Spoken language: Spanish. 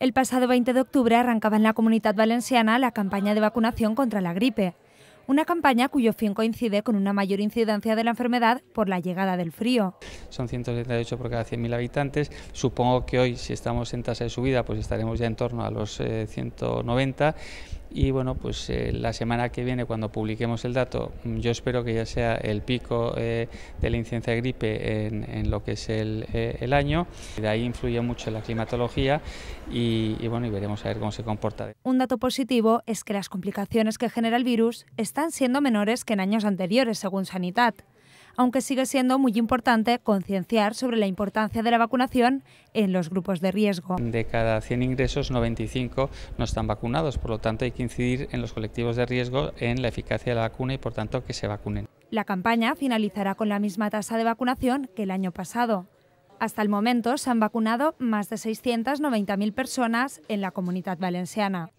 El pasado 20 de octubre arrancaba en la comunidad valenciana la campaña de vacunación contra la gripe, una campaña cuyo fin coincide con una mayor incidencia de la enfermedad por la llegada del frío. Son 178 por cada 100.000 habitantes, supongo que hoy si estamos en tasa de subida pues estaremos ya en torno a los 190 eh, y bueno, pues eh, la semana que viene, cuando publiquemos el dato, mm, yo espero que ya sea el pico eh, de la incidencia de gripe en, lo que es eh, el, año. De ahí influye mucho la climatología y, y, bueno, y veremos a ver cómo se comporta. Un dato positivo es que las complicaciones que genera el virus están siendo menores que en años anteriores, según Sanitat aunque sigue siendo muy importante concienciar sobre la importancia de la vacunación en los grupos de riesgo. De cada 100 ingresos, 95 no están vacunados, por lo tanto hay que incidir en los colectivos de riesgo en la eficacia de la vacuna y por tanto que se vacunen. La campaña finalizará con la misma tasa de vacunación que el año pasado. Hasta el momento se han vacunado más de 690.000 personas en la comunidad valenciana.